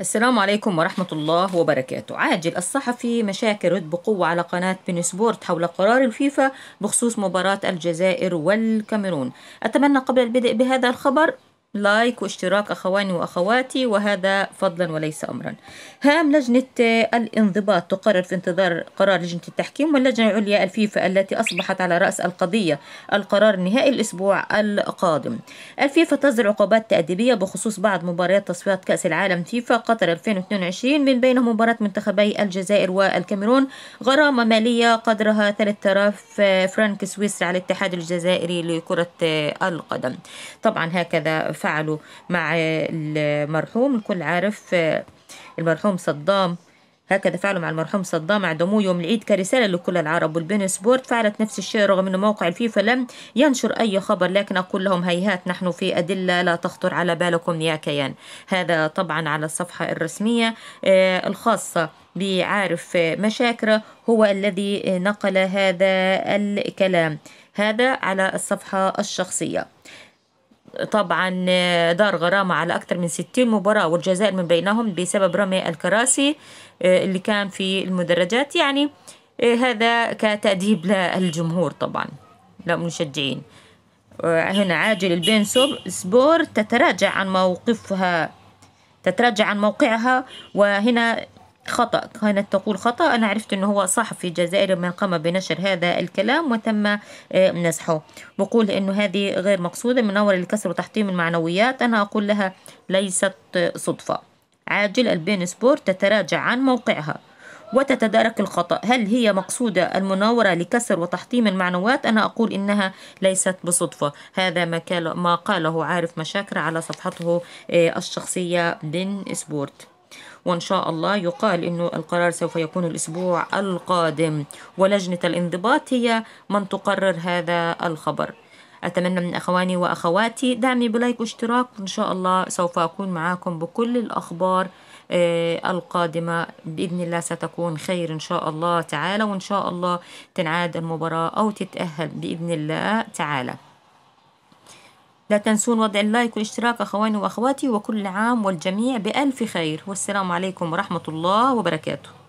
السلام عليكم ورحمة الله وبركاته عاجل الصحفي مشاكل رد بقوة على قناة بن سبورت حول قرار الفيفا بخصوص مباراة الجزائر والكاميرون أتمنى قبل البدء بهذا الخبر لايك واشتراك أخواني وأخواتي وهذا فضلا وليس أمرا هام لجنة الانضباط تقرر في انتظار قرار لجنة التحكيم واللجنة العليا الفيفا التي أصبحت على رأس القضية القرار النهائي الأسبوع القادم الفيفا تصدر عقوبات تأديبية بخصوص بعض مباريات تصفيات كأس العالم فيفا قطر 2022 من بينها مباراة منتخبي الجزائر والكاميرون غرامة مالية قدرها 3000 فرنك سويسري على الاتحاد الجزائري لكرة القدم طبعا هكذا تفاعلوا مع المرحوم الكل عارف آه، المرحوم صدام هكذا فعلوا مع المرحوم صدام اعدموه يوم العيد كرسالة لكل العرب والبين سبورت فعلت نفس الشيء رغم أن موقع الفيفا لم ينشر أي خبر لكن أقول لهم هيهات نحن في أدلة لا تخطر على بالكم يا كيان هذا طبعا على الصفحة الرسمية آه، الخاصة بعارف آه، مشاكرة هو الذي نقل هذا الكلام هذا على الصفحة الشخصية طبعا آه، دار غرامة على أكثر من 60 مباراة والجزائر من بينهم بسبب رمي الكراسي آه، اللي كان في المدرجات يعني آه، هذا كتأديب للجمهور طبعا للمشجعين هنا عاجل البين سبور تتراجع عن موقفها تتراجع عن موقعها وهنا خطأ كانت تقول خطأ أنا عرفت أنه هو صحفي جزائري من قام بنشر هذا الكلام وتم آه، نزحه بقول أنه هذه غير مقصودة من أول الكسر وتحطيم المعنويات أنا أقول لها ليست صدفة عاجل البين سبورت تتراجع عن موقعها وتتدارك الخطأ هل هي مقصودة المناورة لكسر وتحطيم المعنويات أنا أقول إنها ليست بصدفة هذا ما, ما قاله عارف مشاكر على صفحته آه، الشخصية بين سبورت وإن شاء الله يقال أنه القرار سوف يكون الأسبوع القادم ولجنة الانضباط هي من تقرر هذا الخبر أتمنى من أخواني وأخواتي دعمي بلايك واشتراك وإن شاء الله سوف أكون معاكم بكل الأخبار آه، القادمة بإذن الله ستكون خير إن شاء الله تعالى وإن شاء الله تنعاد المباراة أو تتأهل بإذن الله تعالى لا تنسون وضع اللايك والاشتراك أخواني وأخواتي وكل عام والجميع بألف خير والسلام عليكم ورحمة الله وبركاته